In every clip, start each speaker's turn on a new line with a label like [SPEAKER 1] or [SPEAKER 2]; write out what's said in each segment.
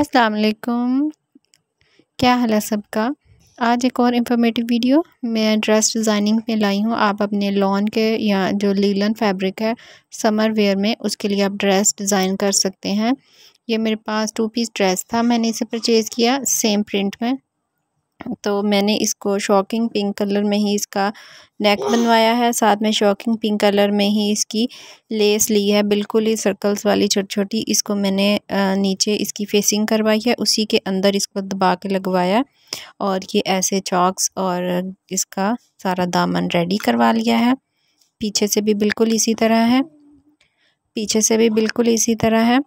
[SPEAKER 1] अस्सलाम वालेकुम क्या हाल है सबका आज एक और इंफॉर्मेटिव वीडियो मैं ड्रेस डिज़ाइनिंग में लाई हूँ आप अपने लॉन के या जो लीलन फैब्रिक है समर वेयर में उसके लिए आप ड्रेस डिज़ाइन कर सकते हैं ये मेरे पास टू पीस ड्रेस था मैंने इसे परचेज़ किया सेम प्रिंट में तो मैंने इसको शॉकिंग पिंक कलर में ही इसका नेक बनवाया है साथ में शॉकिंग पिंक कलर में ही इसकी लेस ली है बिल्कुल ही सर्कल्स वाली छोटी छोटी इसको मैंने नीचे इसकी फेसिंग करवाई है उसी के अंदर इसको दबा के लगवाया और ये ऐसे चॉक्स और इसका सारा दामन रेडी करवा लिया है पीछे से भी बिल्कुल इसी तरह है पीछे से भी बिल्कुल इसी तरह है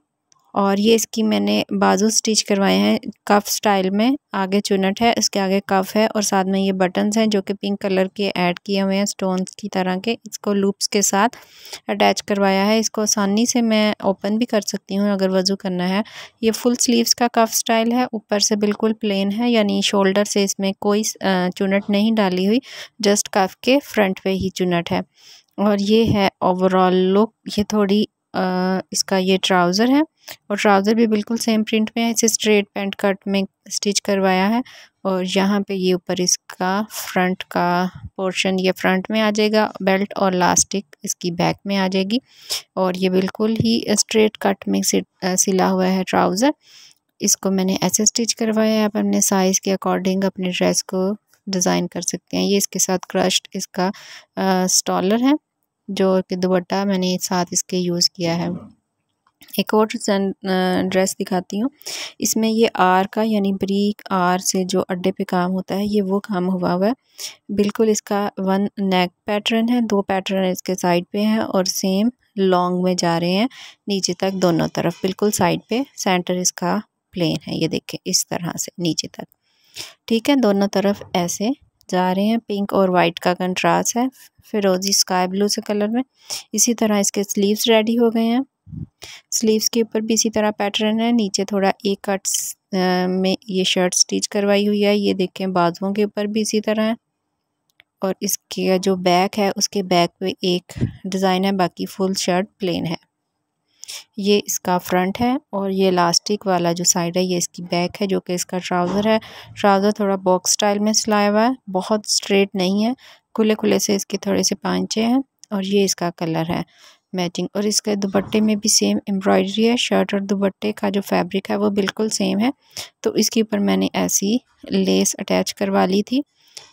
[SPEAKER 1] और ये इसकी मैंने बाजू स्टिच करवाए हैं कफ स्टाइल में आगे चुनट है इसके आगे कफ है और साथ में ये बटन्स हैं जो कि पिंक कलर के ऐड किए हुए हैं स्टोन्स की तरह के इसको लूप्स के साथ अटैच करवाया है इसको आसानी से मैं ओपन भी कर सकती हूँ अगर वज़ू करना है ये फुल स्लीव्स का कफ स्टाइल है ऊपर से बिल्कुल प्लेन है यानी शोल्डर से इसमें कोई चुनट नहीं डाली हुई जस्ट कफ के फ्रंट पे ही चुनट है और ये है ओवरऑल लुक ये थोड़ी इसका ये ट्राउज़र है और ट्राउज़र भी बिल्कुल सेम प्रिंट में है इसे स्ट्रेट पैंट कट में स्टिच करवाया है और यहाँ पे ये ऊपर इसका फ्रंट का पोर्शन ये फ्रंट में आ जाएगा बेल्ट और लास्टिक इसकी बैक में आ जाएगी और ये बिल्कुल ही स्ट्रेट कट में सिला हुआ है ट्राउज़र इसको मैंने ऐसे स्टिच करवाया है आप अपने साइज़ के अकॉर्डिंग अपने ड्रेस को डिज़ाइन कर सकते हैं ये इसके साथ क्रश्ड इसका स्टॉलर है जो कि दुपट्टा मैंने साथ इसके यूज़ किया है एक और ड्रेस दिखाती हूँ इसमें ये आर का यानी ब्रीक आर से जो अड्डे पे काम होता है ये वो काम हुआ हुआ है बिल्कुल इसका वन नेक पैटर्न है दो पैटर्न इसके साइड पे हैं और सेम लॉन्ग में जा रहे हैं नीचे तक दोनों तरफ बिल्कुल साइड पे सेंटर इसका प्लेन है ये देखें इस तरह से नीचे तक ठीक है दोनों तरफ ऐसे जा रहे हैं पिंक और वाइट का कंट्रास्ट है फिरोजी स्काई ब्लू से कलर में इसी तरह इसके स्लीव्स रेडी हो गए हैं स्लीव्स के ऊपर भी इसी तरह पैटर्न है नीचे थोड़ा एक कट्स में ये शर्ट स्टिच करवाई हुई है ये देखें बाजुओं के ऊपर भी इसी तरह है और इसके जो बैक है उसके बैक पे एक डिज़ाइन है बाकी फुल शर्ट प्लेन है ये इसका फ्रंट है और ये इलास्टिक वाला जो साइड है ये इसकी बैक है जो कि इसका ट्राउज़र है ट्राउज़र थोड़ा बॉक्स स्टाइल में सिलाया हुआ है बहुत स्ट्रेट नहीं है खुले खुले से इसके थोड़े से पांचे हैं और ये इसका कलर है मैचिंग और इसके दुपट्टे में भी सेम एम्ब्रॉयडरी है शर्ट और दुपट्टे का जो फैब्रिक है वो बिल्कुल सेम है तो इसके ऊपर मैंने ऐसी लेस अटैच करवा ली थी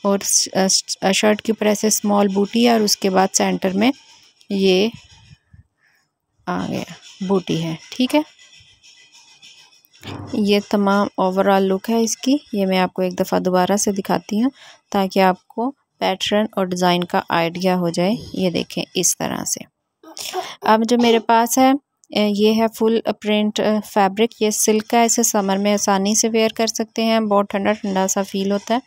[SPEAKER 1] और शर्ट के ऊपर ऐसे स्मॉल बूटी और उसके बाद सेंटर में ये आ गया बूटी है ठीक है ये तमाम ओवरऑल लुक है इसकी ये मैं आपको एक दफ़ा दोबारा से दिखाती हूँ ताकि आपको पैटर्न और डिज़ाइन का आइडिया हो जाए ये देखें इस तरह से अब जो मेरे पास है ये है फुल प्रिंट फैब्रिक ये सिल्क का इसे समर में आसानी से वेयर कर सकते हैं बहुत ठंडा ठंडा सा फील होता है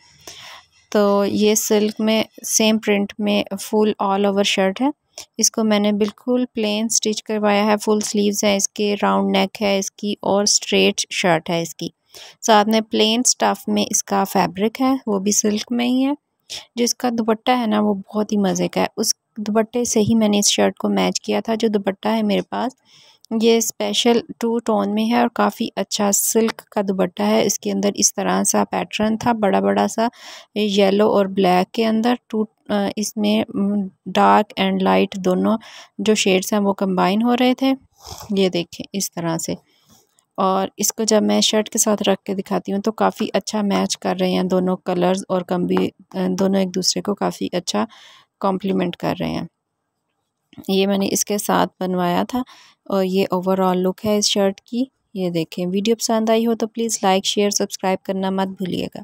[SPEAKER 1] तो ये सिल्क में सेम प्रिंट में फुल ऑल ओवर शर्ट है इसको मैंने बिल्कुल प्लेन स्टिच करवाया है फुल स्लीव्स है इसके राउंड नेक है इसकी और स्ट्रेट शर्ट है इसकी साथ में प्लेन स्टफ़ में इसका फैब्रिक है वो भी सिल्क में ही है जिसका दुपट्टा है ना वो बहुत ही मज़े का है उस दुपट्टे से ही मैंने इस शर्ट को मैच किया था जो दुपट्टा है मेरे पास ये स्पेशल टू टोन में है और काफ़ी अच्छा सिल्क का दुपट्टा है इसके अंदर इस तरह सा पैटर्न था बड़ा बड़ा सा येलो और ब्लैक के अंदर टू इसमें डार्क एंड लाइट दोनों जो शेड्स हैं वो कंबाइन हो रहे थे ये देखें इस तरह से और इसको जब मैं शर्ट के साथ रख के दिखाती हूँ तो काफ़ी अच्छा मैच कर रहे हैं दोनों कलर्स और कम्बी दोनों एक दूसरे को काफ़ी अच्छा कॉम्प्लीमेंट कर रहे हैं ये मैंने इसके साथ बनवाया था और ये ओवरऑल लुक है इस शर्ट की ये देखें वीडियो पसंद आई हो तो प्लीज़ लाइक शेयर सब्सक्राइब करना मत भूलिएगा